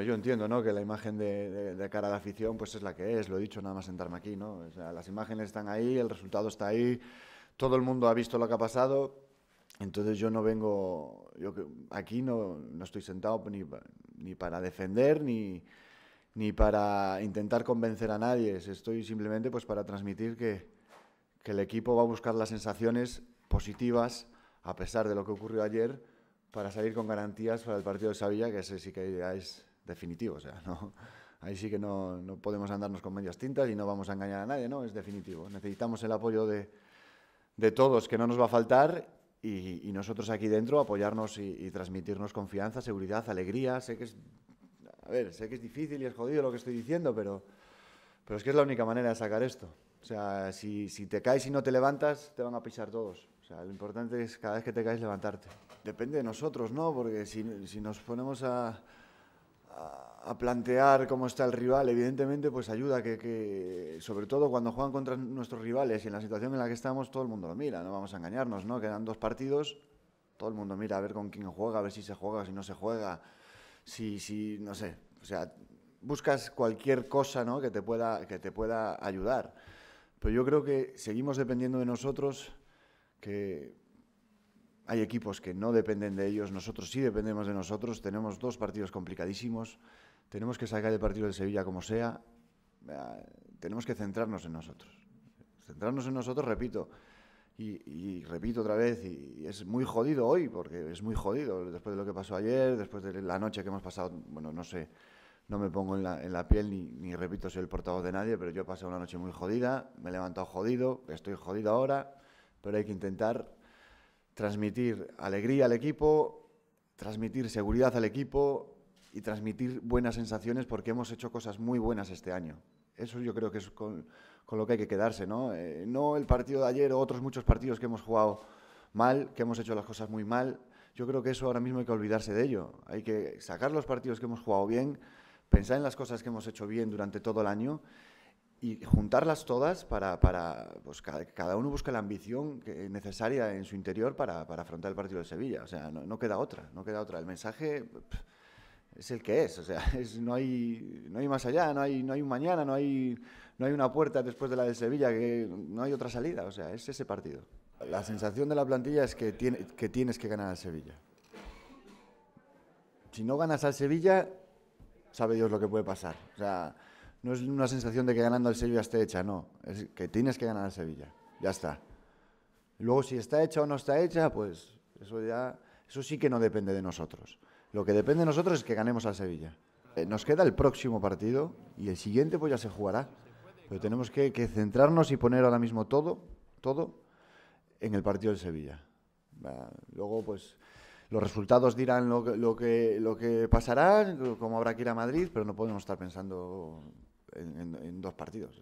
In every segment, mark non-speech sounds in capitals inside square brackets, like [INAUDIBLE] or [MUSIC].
yo entiendo que la imagen de, de, de, cara a la afición pues es la que es, lo he dicho nada más sentarme aquí. ¿no? las imágenes están ahí, el resultado está ahí, todo el mundo ha visto lo que ha pasado. Entonces yo no vengo, yo aquí no, no estoy sentado ni, para defender ni, para intentar convencer a nadie, estoy simplemente pues para transmitir que, el equipo va a buscar las sensaciones positivas a pesar de lo que ocurrió ayer para salir con garantías para el partido de Sevilla, que ese sí que es definitivo, o sea, no, ahí sí que no, podemos andarnos con medias tintas y no vamos a engañar a nadie, ¿no? Es definitivo. Necesitamos el apoyo de, todos, que no nos va a faltar, y, nosotros aquí dentro apoyarnos y, transmitirnos confianza, seguridad, alegría. Sé que es, a ver, sé que es difícil y es jodido lo que estoy diciendo, pero, pero es que es la única manera de sacar esto. O sea, si, te caes y no te levantas, te van a pisar todos. O sea, lo importante es cada vez que te caes levantarte. Depende de nosotros, ¿no? Porque si nos ponemos a, a plantear cómo está el rival, evidentemente, pues ayuda que, sobre todo cuando juegan contra nuestros rivales y en la situación en la que estamos, todo el mundo lo mira, no vamos a engañarnos, ¿no? Quedan dos partidos, todo el mundo mira a ver con quién juega, a ver si se juega, si no se juega, si, si no sé, o sea, buscas cualquier cosa, ¿no? Que te pueda, que te pueda ayudar. Pero yo creo que seguimos dependiendo de nosotros, que hay equipos que no dependen de ellos, nosotros sí dependemos de nosotros, tenemos dos partidos complicadísimos. Tenemos que sacar el partido de Sevilla como sea. Eh, tenemos que centrarnos en nosotros. Centrarnos en nosotros, repito. Y, repito otra vez, y, es muy jodido hoy, porque es muy jodido. Después de lo que pasó ayer, después de la noche que hemos pasado, bueno, no sé, no me pongo en la, piel ni, repito soy el portavoz de nadie, pero yo he pasado una noche muy jodida, me he levantado jodido, estoy jodido ahora, pero hay que intentar transmitir alegría al equipo, transmitir seguridad al equipo, y transmitir buenas sensaciones porque hemos hecho cosas muy buenas este año. Eso yo creo que es con, lo que hay que quedarse, ¿no? Eh, no el partido de ayer o otros muchos partidos que hemos jugado mal, que hemos hecho las cosas muy mal. Yo creo que eso ahora mismo hay que olvidarse de ello. Hay que sacar los partidos que hemos jugado bien, pensar en las cosas que hemos hecho bien durante todo el año y juntarlas todas para, para pues cada, uno busque la ambición necesaria en su interior para, afrontar el partido de Sevilla. O sea, no, queda otra, no queda otra. El mensaje es el que es, o sea, [LAUGHS] no, hay, no hay más allá, no hay, no hay un mañana, no hay, no hay una puerta después de la de Sevilla, que no hay otra salida, o sea, es ese partido. La sensación de la plantilla es que, tienes que ganar a Sevilla. Si no ganas al Sevilla, sabe Dios lo que puede pasar. O sea, no es una sensación de que ganando al Sevilla esté hecha, no, es que tienes que ganar al Sevilla, ya está. Luego, si está hecha o no está hecha, pues eso ya, eso sí que no depende de nosotros. Lo que depende de nosotros es que ganemos al Sevilla. Eh, nos queda el próximo partido y el siguiente pues ya se jugará. Pero tenemos que, centrarnos y poner ahora mismo todo, todo, en el partido de Sevilla. luego pues los resultados dirán lo, que, lo que pasará, cómo habrá que ir a Madrid, pero no podemos estar pensando en, dos partidos.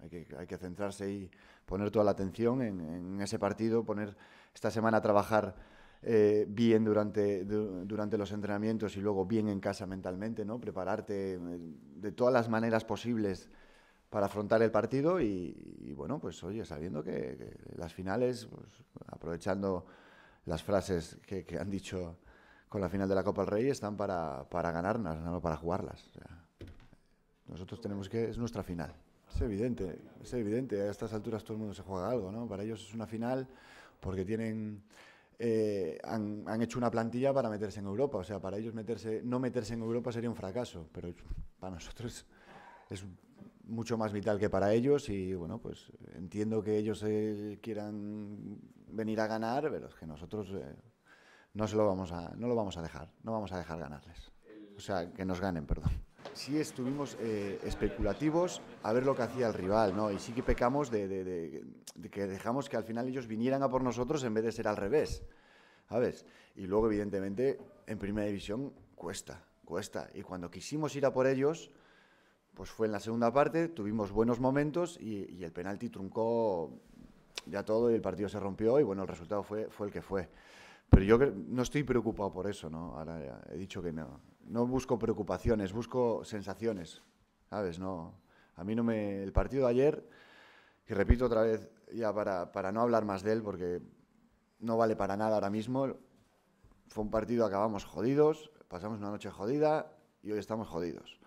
hay, que, centrarse y poner toda la atención en ese partido, poner esta semana a trabajar eh, bien durante, durante los entrenamientos y luego bien en casa mentalmente, ¿no? Prepararte mm, de todas las maneras posibles para afrontar el partido y, bueno, pues oye, sabiendo que, las finales, pues, aprovechando las frases que, han dicho con la final de la Copa del Rey, están para, para ganarlas, no para jugarlas. nosotros tenemos que, es nuestra final. Es evidente, es evidente, a estas alturas todo el mundo se juega algo, ¿no? Para ellos es una final porque tienen eh, han, hecho una plantilla para meterse en Europa. O sea, para ellos meterse, no meterse en Europa sería un fracaso, pero para nosotros es mucho más vital que para ellos y bueno, pues entiendo que ellos eh, quieran venir a ganar, pero es que nosotros eh, no se lo vamos a, no lo vamos a dejar, no vamos a dejar ganarles. O sea, que nos ganen, perdón sí estuvimos eh, especulativos a ver lo que hacía el rival, ¿no? Y sí que pecamos de, que dejamos que al final ellos vinieran a por nosotros en vez de ser al revés, ¿sabes? Y luego, evidentemente, en primera división cuesta, cuesta. Y cuando quisimos ir a por ellos, pues fue en la segunda parte, tuvimos buenos momentos y, el penalti truncó ya todo y el partido se rompió y bueno, el resultado fue, fue el que fue. Pero yo no estoy preocupado por eso, ¿no? Ahora he dicho que no, no busco preocupaciones, busco sensaciones, ¿sabes? No, a mí no me... El partido de ayer, y repito otra vez, ya para, no hablar más de él, porque no vale para nada ahora mismo, fue un partido, acabamos jodidos, pasamos una noche jodida y hoy estamos jodidos.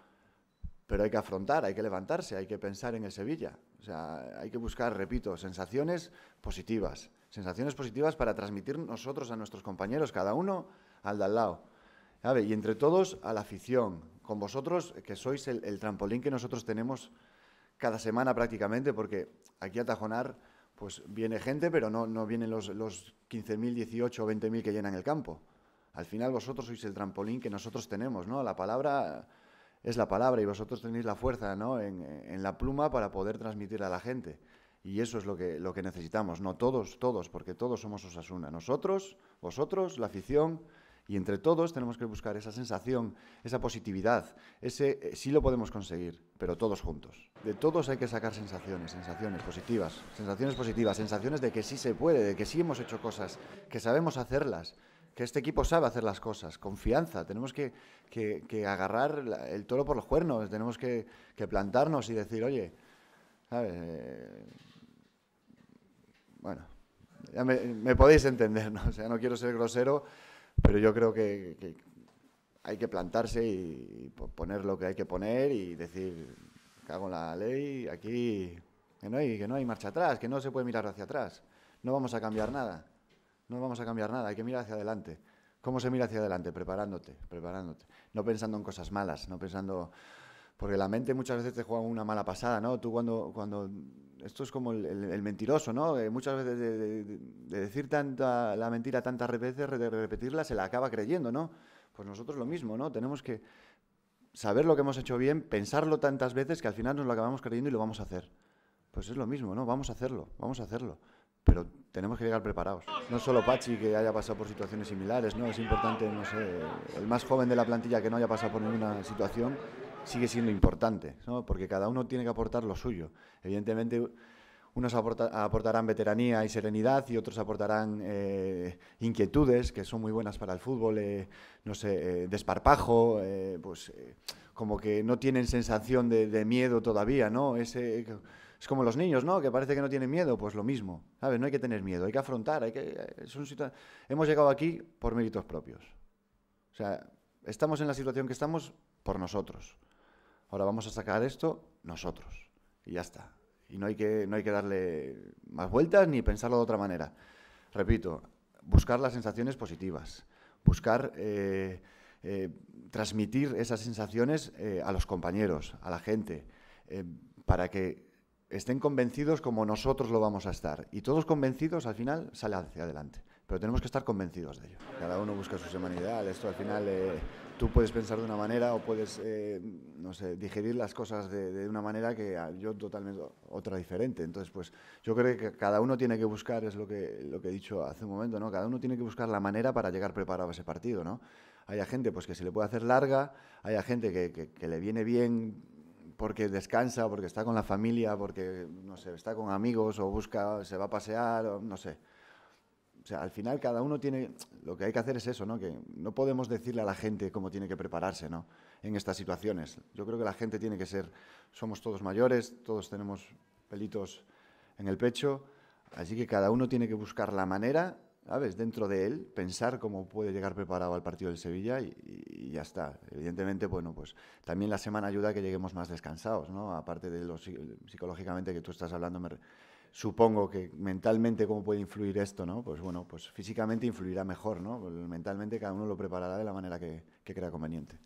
Pero hay que afrontar, hay que levantarse, hay que pensar en el Sevilla. O sea, hay que buscar, repito, sensaciones positivas. Sensaciones positivas para transmitir nosotros a nuestros compañeros, cada uno al de al lado. Y entre todos a la afición, con vosotros, que sois el, trampolín que nosotros tenemos cada semana prácticamente, porque aquí a Tajonar pues viene gente, pero no, no vienen los, los 15.000, o 20.000 que llenan el campo. Al final vosotros sois el trampolín que nosotros tenemos, ¿no? La palabra es la palabra y vosotros tenéis la fuerza ¿no? en, la pluma para poder transmitir a la gente. Y eso es lo que, lo que necesitamos, no todos, todos, porque todos somos Osasuna. Nosotros, vosotros, la afición, y entre todos tenemos que buscar esa sensación, esa positividad, ese eh, sí lo podemos conseguir, pero todos juntos. De todos hay que sacar sensaciones, sensaciones positivas, sensaciones positivas, sensaciones de que sí se puede, de que sí hemos hecho cosas, que sabemos hacerlas, que este equipo sabe hacer las cosas, confianza, tenemos que, que, agarrar el toro por los cuernos, tenemos que, plantarnos y decir, oye, ¿sabes? Eh, bueno, ya me, me podéis entender, ¿no? O sea, no quiero ser grosero pero yo creo que, hay que plantarse y, poner lo que hay que poner y decir, cago en la ley, aquí que no, hay, que no hay marcha atrás, que no se puede mirar hacia atrás. No vamos a cambiar nada, no vamos a cambiar nada, hay que mirar hacia adelante. ¿Cómo se mira hacia adelante? Preparándote, preparándote. No pensando en cosas malas, no pensando... Porque la mente muchas veces te juega una mala pasada, ¿no? Tú cuando, cuando esto es como el, mentiroso, ¿no? Eh, muchas veces de, decir tanta la mentira tantas veces, de repetirla, se la acaba creyendo, ¿no? Pues nosotros lo mismo, ¿no? Tenemos que saber lo que hemos hecho bien, pensarlo tantas veces que al final nos lo acabamos creyendo y lo vamos a hacer. Pues es lo mismo, ¿no? Vamos a hacerlo, vamos a hacerlo. Pero tenemos que llegar preparados. No solo Pachi, que haya pasado por situaciones similares, ¿no? Es importante, no sé, el más joven de la plantilla que no haya pasado por ninguna situación, sigue siendo importante, ¿no? porque cada uno tiene que aportar lo suyo. Evidentemente, unos aportarán veteranía y serenidad y otros aportarán eh, inquietudes que son muy buenas para el fútbol, eh, no sé, eh, desparpajo, pues como que no tienen sensación de, miedo todavía, ¿no? es como los niños, ¿no? Que parece que no tienen miedo, pues lo mismo, ¿sabes? No hay que tener miedo, hay que afrontar, hay que... Hemos llegado aquí por méritos propios. O sea, estamos en la situación que estamos por nosotros ahora vamos a sacar esto nosotros. Y ya está. Y no hay que, no hay que darle más vueltas ni pensarlo de otra manera. Repito, buscar las sensaciones positivas, buscar eh, eh, transmitir esas sensaciones eh, a los compañeros, a la gente, para que estén convencidos como nosotros lo vamos a estar. Y todos convencidos al final sale hacia adelante. Pero tenemos que estar convencidos de ello. Cada uno busca su humanidad. esto al final tú puedes pensar de una manera o puedes, eh, no sé, digerir las cosas de, una manera que yo totalmente otra diferente. Entonces, pues yo creo que cada uno tiene que buscar, es lo que, lo que he dicho hace un momento, ¿no? Cada uno tiene que buscar la manera para llegar preparado a ese partido, ¿no? Hay gente pues, que se le puede hacer larga, hay gente que, le viene bien porque descansa, porque está con la familia, porque, no sé, está con amigos o busca, se va a pasear, no sé. O sea, al final cada uno tiene, lo que hay que hacer es eso, ¿no? Que no podemos decirle a la gente cómo tiene que prepararse, ¿no? En estas situaciones. Yo creo que la gente tiene que ser, somos todos mayores, todos tenemos pelitos en el pecho, así que cada uno tiene que buscar la manera, ¿sabes? Dentro de él, pensar cómo puede llegar preparado al partido del Sevilla y, ya está. Evidentemente, bueno, pues también la semana ayuda a que lleguemos más descansados, ¿no? Aparte de lo psicológicamente que tú estás hablando, me, supongo que mentalmente cómo puede influir esto, ¿no? Pues bueno, pues físicamente influirá mejor, ¿no? Pues mentalmente cada uno lo preparará de la manera que, que crea conveniente.